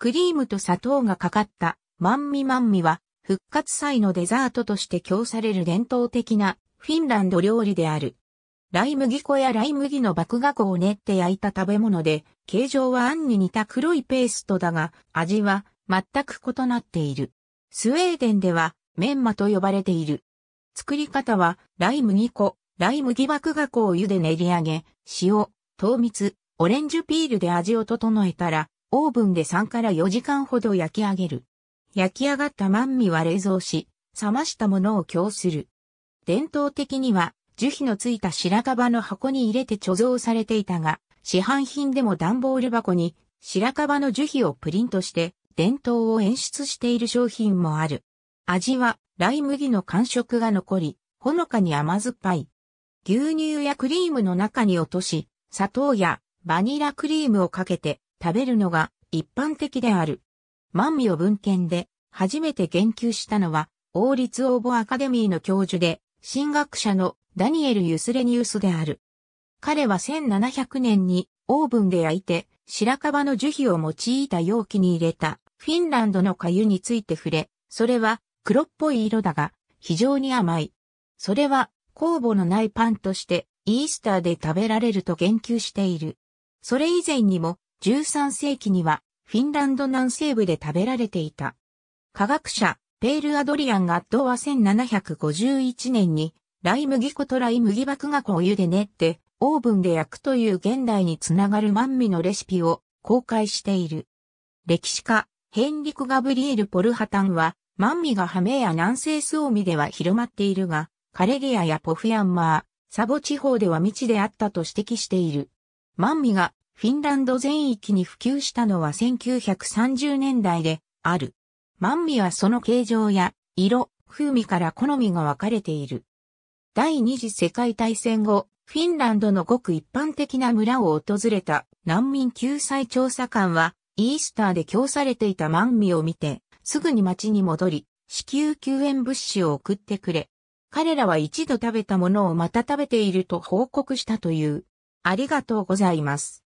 クリームと砂糖がかかったマンミマンミは復活祭のデザートとして供される伝統的なフィンランド料理である。ライ麦粉やライ麦の麦芽粉を練って焼いた食べ物で、形状はあんに似た黒いペーストだが、味は全く異なっている。スウェーデンではメンマと呼ばれている。作り方は、ライ麦粉、ライ麦麦芽粉を湯で練り上げ、塩、糖蜜、オレンジピールで味を整えたら、オーブンで3から4時間ほど焼き上げる。焼き上がったマンミは冷蔵し、冷ましたものを供する。伝統的には、樹皮のついた白樺の箱に入れて貯蔵されていたが、市販品でも段ボール箱に白樺の樹皮をプリントして伝統を演出している商品もある。味はライ麦の感触が残り、ほのかに甘酸っぱい。牛乳やクリームの中に落とし、砂糖やバニラクリームをかけて食べるのが一般的である。万味を文献で初めて言及したのは、王立応募アカデミーの教授で、新学者のダニエル・ユスレニウスである。彼は1700年にオーブンで焼いて、白樺の樹皮を用いた容器に入れたフィンランドの粥について触れ、それは黒っぽい色だが非常に甘い。それは酵母のないパンとしてイースターで食べられると言及している。それ以前にも13世紀にはフィンランド南西部で食べられていた。科学者、ペール・アドリアン・ガッドは1751年に、ライ麦粉とライ麦麦が粉を湯で練って、オーブンで焼くという現代につながる万味のレシピを公開している。歴史家、ヘンリク・ガブリエル・ポルハタンは、万味がハメや南西スオミでは広まっているが、カレリアやポフヤンマー、サボ地方では未知であったと指摘している。万味がフィンランド全域に普及したのは1930年代である。万味はその形状や色、風味から好みが分かれている。第二次世界大戦後、フィンランドのごく一般的な村を訪れた難民救済調査官は、イースターで供されていたマンミを見て、すぐに町に戻り、至急救援物資を送ってくれ。彼らは一度食べたものをまた食べていると報告したという。ありがとうございます。